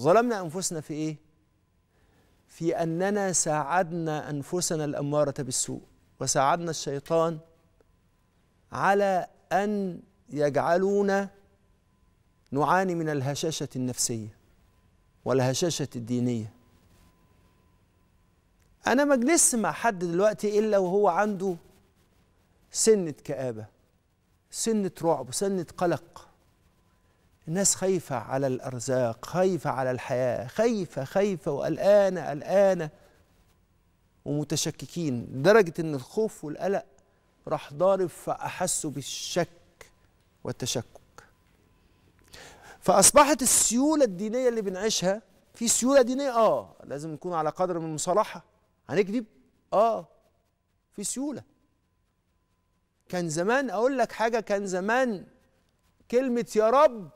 ظلمنا أنفسنا في إيه؟ في أننا ساعدنا أنفسنا الأمارة بالسوء وساعدنا الشيطان على أن يجعلونا نعاني من الهشاشة النفسية والهشاشة الدينية أنا ما اجلس مع حد دلوقتي إلا وهو عنده سنة كآبة سنة رعب سنة قلق الناس خايفة على الأرزاق خايفة على الحياة خايفة خايفة وقلقانة قلقانة ومتشككين لدرجة إن الخوف والقلق راح ضارب فأحسوا بالشك والتشكك فأصبحت السيولة الدينية اللي بنعيشها في سيولة دينية آه لازم نكون على قدر من المصالحة هنكذب آه في سيولة كان زمان أقول لك حاجة كان زمان كلمة يا رب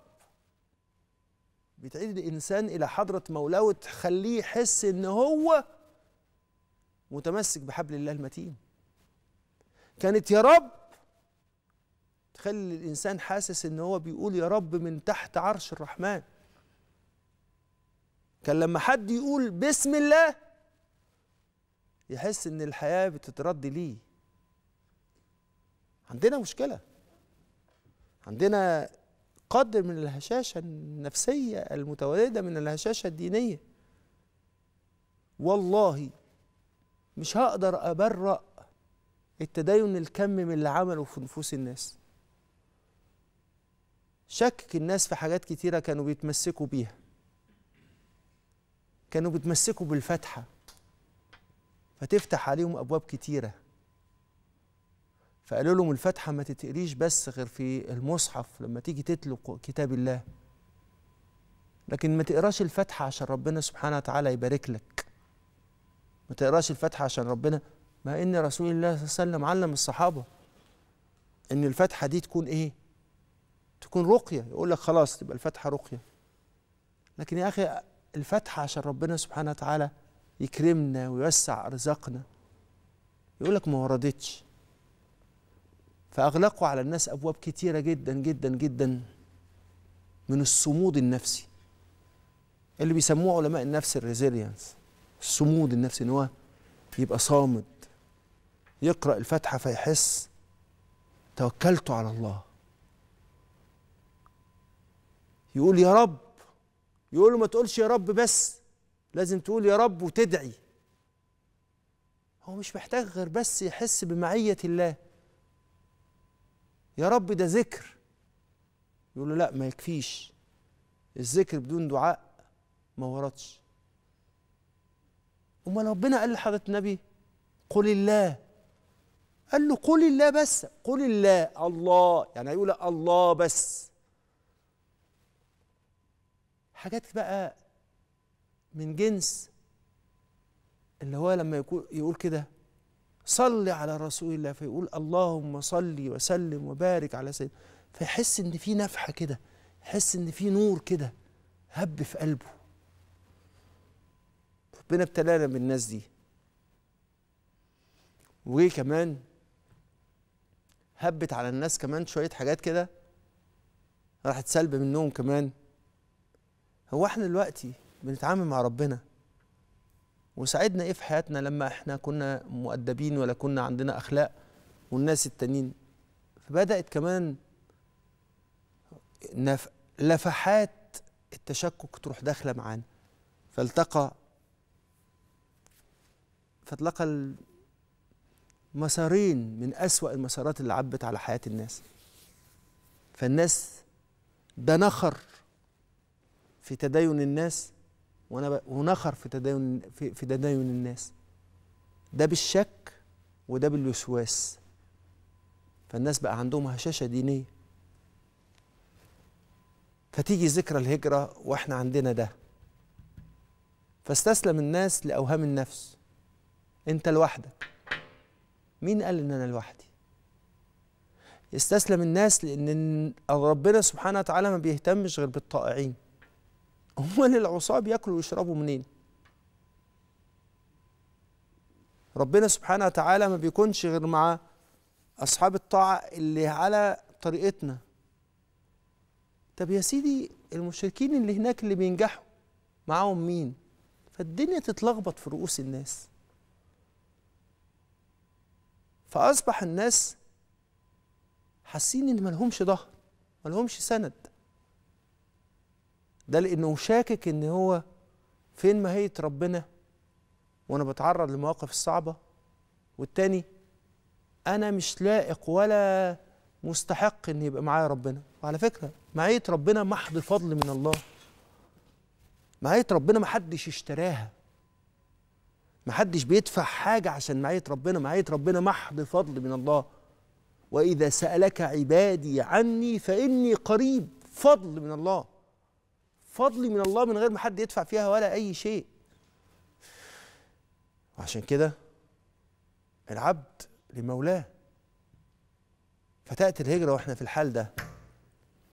بتعيد الانسان الى حضره مولاه وتخليه يحس ان هو متمسك بحبل الله المتين كانت يا رب تخلي الانسان حاسس ان هو بيقول يا رب من تحت عرش الرحمن كان لما حد يقول بسم الله يحس ان الحياه بتترد ليه عندنا مشكله عندنا قدر من الهشاشة النفسية المتولدة من الهشاشة الدينية والله مش هقدر أبرأ التدين الكم من اللي عمله في نفوس الناس شكك الناس في حاجات كتيرة كانوا بيتمسكوا بيها كانوا بيتمسكوا بالفتحة فتفتح عليهم أبواب كتيرة فقالوا لهم الفاتحه ما تتقريش بس غير في المصحف لما تيجي تتلو كتاب الله لكن ما تقراش الفاتحه عشان ربنا سبحانه وتعالى يبارك لك ما تقراش الفاتحه عشان ربنا ما ان رسول الله صلى الله عليه وسلم علم الصحابه ان الفاتحه دي تكون ايه تكون رقيه يقول لك خلاص تبقى الفاتحه رقيه لكن يا اخي الفاتحه عشان ربنا سبحانه وتعالى يكرمنا ويوسع ارزاقنا يقول لك ما وردتش فأغلقوا على الناس أبواب كتيرة جدا جدا جدا من الصمود النفسي اللي بيسموه علماء النفس الريزيلينس الصمود النفسي ان هو يبقى صامد يقرأ الفاتحة فيحس توكلت على الله يقول يا رب يقول له ما تقولش يا رب بس لازم تقول يا رب وتدعي هو مش محتاج غير بس يحس بمعية الله يا رب ده ذكر يقول له لا ما يكفيش الذكر بدون دعاء ما وردش امال ربنا قال لحضرة النبي قل الله قال له قل الله بس قل الله الله يعني هيقول الله بس حاجات بقى من جنس اللي هو لما يقول, يقول كده صلي على رسول الله فيقول اللهم صلي وسلم وبارك على سيدنا فيحس ان في نفحه كده يحس ان في نور كده هب في قلبه ربنا ابتلانا بالناس دي وجه كمان هبت على الناس كمان شويه حاجات كده راحت سلب منهم كمان هو احنا دلوقتي بنتعامل مع ربنا وساعدنا ايه في حياتنا لما احنا كنا مؤدبين ولا كنا عندنا اخلاق والناس التانيين فبدات كمان لفحات التشكك تروح داخله معانا فالتقى فالتقى مسارين من أسوأ المسارات اللي عبت على حياة الناس فالناس ده نخر في تدين الناس وانا ونخر في تدين في, في تدين الناس ده بالشك وده بالوسواس فالناس بقى عندهم هشاشه دينيه فتيجي ذكرى الهجره واحنا عندنا ده فاستسلم الناس لاوهام النفس انت لوحدك مين قال ان انا لوحدي استسلم الناس لان ربنا سبحانه وتعالى ما بيهتمش غير بالطائعين امال العصاة بياكلوا ويشربوا منين ربنا سبحانه وتعالى ما بيكونش غير مع اصحاب الطاعه اللي على طريقتنا طب يا سيدي المشركين اللي هناك اللي بينجحوا معاهم مين فالدنيا تتلخبط في رؤوس الناس فاصبح الناس حاسين ان ملهمش ظهر ملهمش سند ده لانه شاكك ان هو فين ماهيه ربنا وانا بتعرض لمواقف الصعبه والتاني انا مش لائق ولا مستحق ان يبقى معايا ربنا وعلى فكره معيه ربنا محض فضل من الله معيه ربنا محدش اشتراها محدش بيدفع حاجة عشان معية ربنا معية ربنا محض فضل من الله وإذا سألك عبادي عني فإني قريب فضل من الله فضلي من الله من غير ما حد يدفع فيها ولا أي شيء عشان كده العبد لمولاه فتأتي الهجرة وإحنا في الحال ده